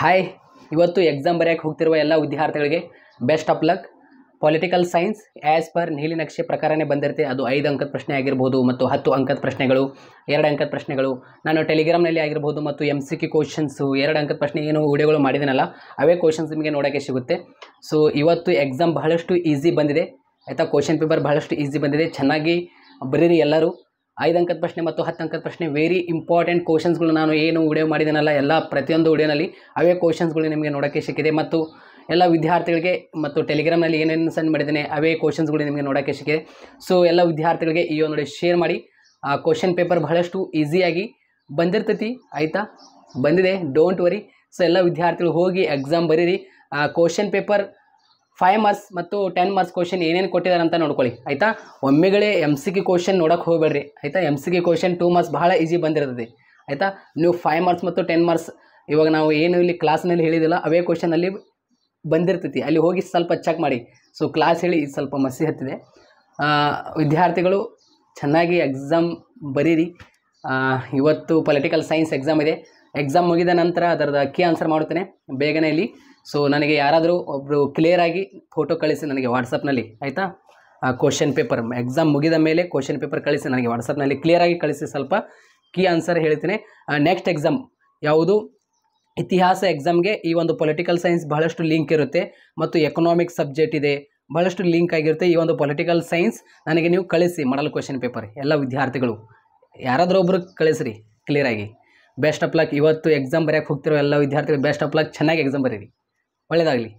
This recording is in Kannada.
ಹಾಯ್ ಇವತ್ತು ಎಕ್ಸಾಮ್ ಬರೆಯೋಕ್ಕೆ ಹೋಗ್ತಿರುವ ಎಲ್ಲ ವಿದ್ಯಾರ್ಥಿಗಳಿಗೆ best of luck political science as per ನೀಲಿ ನಕ್ಷೆ ಪ್ರಕಾರನೇ ಬಂದಿರುತ್ತೆ ಅದು ಐದು ಅಂಕದ ಪ್ರಶ್ನೆ ಆಗಿರ್ಬೋದು ಮತ್ತು ಹತ್ತು ಅಂಕದ ಪ್ರಶ್ನೆಗಳು ಎರಡು ಅಂಕದ ಪ್ರಶ್ನೆಗಳು ನಾನು ಟೆಲಿಗ್ರಾಮ್ನಲ್ಲಿ ಆಗಿರ್ಬೋದು ಮತ್ತು ಎಮ್ ಸಿ ಕೆ ಕ್ವಶನ್ಸು ಎರಡು ಅಂಕದ ಪ್ರಶ್ನೆ ಏನು ವಿಡಿಯೋಗಳು ಮಾಡಿದ್ದೀನಲ್ಲ ಅವೇ ಕ್ವಶನ್ಸ್ ನಿಮಗೆ ನೋಡೋಕ್ಕೆ ಸಿಗುತ್ತೆ ಸೊ ಇವತ್ತು ಎಕ್ಸಾಮ್ ಬಹಳಷ್ಟು ಈಸಿ ಬಂದಿದೆ ಆಯಿತಾ ಕ್ವಶನ್ ಪೇಪರ್ ಬಹಳಷ್ಟು ಈಸಿ ಬಂದಿದೆ ಚೆನ್ನಾಗಿ ಬರೀರಿ ಎಲ್ಲರೂ ಐದು ಅಂಕದ ಪ್ರಶ್ನೆ ಮತ್ತು ಹತ್ತು ಅಂಕದ ಪ್ರಶ್ನೆ ವೆರಿ ಇಂಪಾರ್ಟೆಂಟ್ ಕ್ವಶನ್ಸ್ಗಳು ನಾನು ಏನು ವಿಡಿಯೋ ಮಾಡಿದ್ದೀನಲ್ಲ ಎಲ್ಲ ಪ್ರತಿಯೊಂದು ವಿಡಿಯೋನಲ್ಲಿ ಅವೇ ಕ್ವಶನ್ಸ್ಗಳು ನಿಮಗೆ ನೋಡೋಕ್ಕೆ ಸಿಕ್ಕಿದೆ ಮತ್ತು ಎಲ್ಲ ವಿದ್ಯಾರ್ಥಿಗಳಿಗೆ ಮತ್ತು ಟೆಲಿಗ್ರಾಮ್ನಲ್ಲಿ ಏನೇನು ಸೆಂಡ್ ಮಾಡಿದ್ದೇನೆ ಅವೇ ಕ್ವಶನ್ಸ್ಗಳು ನಿಮಗೆ ನೋಡೋಕ್ಕೆ ಸಿಕ್ಕಿದೆ ಸೊ ಎಲ್ಲ ವಿದ್ಯಾರ್ಥಿಗಳಿಗೆ ಈ ಒಂದು ಶೇರ್ ಮಾಡಿ ಆ ಕ್ವಶನ್ ಪೇಪರ್ ಬಹಳಷ್ಟು ಈಸಿಯಾಗಿ ಬಂದಿರ್ತೈತಿ ಆಯಿತಾ ಬಂದಿದೆ ಡೋಂಟ್ ವರಿ ಸೊ ಎಲ್ಲ ವಿದ್ಯಾರ್ಥಿಗಳು ಹೋಗಿ ಎಕ್ಸಾಮ್ ಬರೀರಿ ಕ್ವಶನ್ ಪೇಪರ್ ಫೈವ್ ಮಾರ್ಕ್ಸ್ ಮತ್ತು ಟೆನ್ ಮಾರ್ಕ್ಸ್ ಕ್ವಶನ್ ಏನೇನು ಕೊಟ್ಟಿದ್ದಾರೆ ಅಂತ ನೋಡ್ಕೊಳ್ಳಿ ಆಯಿತಾ ಒಮ್ಮೆಗಳೇ ಎಮ್ ಸಿ ಕಿ ಕ್ವಶನ್ ನೋಡೋಕೆ ಹೋಗಬೇಡ್ರಿ ಆಯಿತಾ M C Q question two marks ಬಹಳ ಈಸಿ ಬಂದಿರ್ತದೆ ಆಯಿತಾ ನೀವು ಫೈವ್ ಮಾರ್ಕ್ಸ್ ಮತ್ತು ಟೆನ್ ಮಾರ್ಕ್ಸ್ ಇವಾಗ ನಾವು ಏನು ಇಲ್ಲಿ ಕ್ಲಾಸ್ನಲ್ಲಿ ಹೇಳಿದಿಲ್ಲ ಅವೇ ಕ್ವಶನಲ್ಲಿ ಬಂದಿರ್ತೈತಿ ಅಲ್ಲಿ ಹೋಗಿ ಸ್ವಲ್ಪ ಚೆಕ್ ಮಾಡಿ ಸೊ ಕ್ಲಾಸ್ ಹೇಳಿ ಇದು ಸ್ವಲ್ಪ ಮಸಿ ಹತ್ತಿದೆ ವಿದ್ಯಾರ್ಥಿಗಳು ಚೆನ್ನಾಗಿ ಎಕ್ಸಾಮ್ ಬರೀರಿ ಇವತ್ತು ಪೊಲಿಟಿಕಲ್ ಸೈನ್ಸ್ ಎಕ್ಸಾಮ್ ಇದೆ ಎಕ್ಸಾಮ್ ಮುಗಿದ ನಂತರ ಅದರದ ಕೀ ಆನ್ಸರ್ ಮಾಡುತ್ತೇನೆ ಬೇಗನೆ ಇಲ್ಲಿ ಸೊ ನನಗೆ ಯಾರಾದರೂ ಒಬ್ಬರು ಕ್ಲಿಯರ್ ಆಗಿ ಫೋಟೋ ಕಳಿಸಿ ನನಗೆ ವಾಟ್ಸಪ್ನಲ್ಲಿ ಆಯಿತಾ ಕ್ವಶನ್ ಪೇಪರ್ ಎಕ್ಸಾಮ್ ಮುಗಿದ ಮೇಲೆ ಕ್ವಶನ್ ಪೇಪರ್ ಕಳಿಸಿ ನನಗೆ ವಾಟ್ಸಪ್ನಲ್ಲಿ ಕ್ಲಿಯರಾಗಿ ಕಳಿಸಿ ಸ್ವಲ್ಪ ಕೀ ಆನ್ಸರ್ ಹೇಳ್ತೇನೆ ನೆಕ್ಸ್ಟ್ ಎಕ್ಸಾಮ್ ಯಾವುದು ಇತಿಹಾಸ ಎಕ್ಸಾಮ್ಗೆ ಈ ಒಂದು ಪೊಲಿಟಿಕಲ್ ಸೈನ್ಸ್ ಬಹಳಷ್ಟು ಲಿಂಕ್ ಇರುತ್ತೆ ಮತ್ತು ಎಕನಾಮಿಕ್ ಸಬ್ಜೆಕ್ಟ್ ಇದೆ ಬಹಳಷ್ಟು ಲಿಂಕ್ ಆಗಿರುತ್ತೆ ಈ ಒಂದು ಪೊಲಿಟಿಕಲ್ ಸೈನ್ಸ್ ನನಗೆ ನೀವು ಕಳಿಸಿ ಮಾಡಲ್ ಕ್ವಶನ್ ಪೇಪರ್ ಎಲ್ಲ ವಿದ್ಯಾರ್ಥಿಗಳು ಯಾರಾದರೂ ಒಬ್ಬರು ಕಳಿಸ್ರಿ ಕ್ಲಿಯರಾಗಿ ಬೆಸ್ಟ್ ಆಫ್ ಲಕ್ ಇವತ್ತು ಎಕ್ಸಾಮ್ ಬರೆಯೋಕ್ಕೆ ಹೋಗ್ತಿರೋ ಎಲ್ಲ ವಿದ್ಯಾರ್ಥಿಗಳು ಬೆಸ್ಟ್ ಆಫ್ ಲಕ್ ಚೆನ್ನಾಗಿ ಎಕ್ಸಾಮ್ ಬರೀರಿ ಒಳ್ಳೆಯದಾಗಲಿ